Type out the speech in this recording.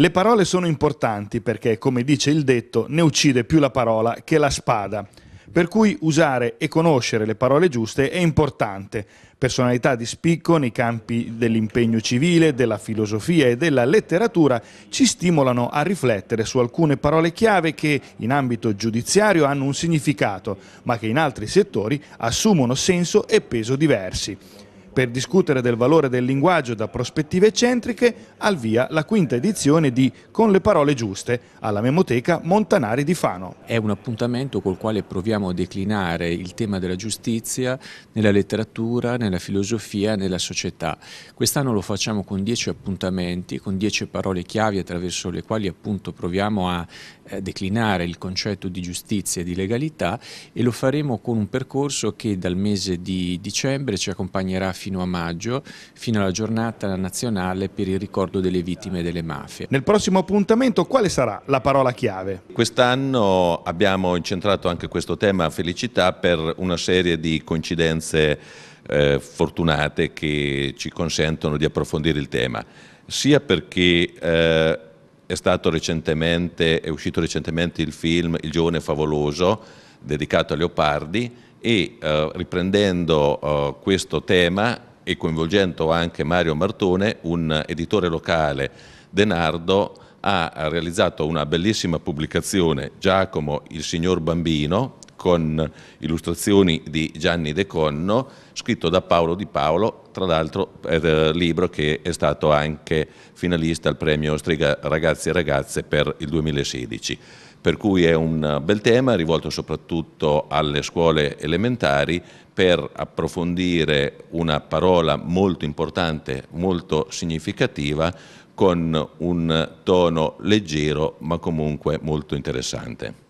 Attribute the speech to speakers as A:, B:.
A: Le parole sono importanti perché, come dice il detto, ne uccide più la parola che la spada. Per cui usare e conoscere le parole giuste è importante. Personalità di spicco nei campi dell'impegno civile, della filosofia e della letteratura ci stimolano a riflettere su alcune parole chiave che in ambito giudiziario hanno un significato, ma che in altri settori assumono senso e peso diversi per discutere del valore del linguaggio da prospettive eccentriche, al via la quinta edizione di Con le parole giuste alla Memoteca Montanari di Fano. È un
B: appuntamento col quale proviamo a declinare il tema della giustizia nella letteratura, nella filosofia, nella società. Quest'anno lo facciamo con dieci appuntamenti, con dieci parole chiavi attraverso le quali appunto proviamo a eh, declinare il concetto di giustizia e di legalità e lo faremo con un percorso che dal mese di dicembre ci accompagnerà fino fino a maggio, fino alla giornata nazionale per il ricordo delle vittime
C: delle mafie.
A: Nel prossimo appuntamento quale sarà la parola chiave?
C: Quest'anno abbiamo incentrato anche questo tema felicità per una serie di coincidenze eh, fortunate che ci consentono di approfondire il tema, sia perché eh, è, è uscito recentemente il film Il giovane favoloso dedicato a Leopardi, e eh, riprendendo eh, questo tema e coinvolgendo anche Mario Martone, un editore locale, Denardo, ha realizzato una bellissima pubblicazione, Giacomo il signor bambino, con illustrazioni di Gianni De Conno, scritto da Paolo Di Paolo, tra l'altro eh, libro che è stato anche finalista al premio Striga Ragazzi e Ragazze per il 2016. Per cui è un bel tema rivolto soprattutto alle scuole elementari per approfondire una parola molto importante, molto significativa, con
A: un tono leggero ma comunque molto interessante.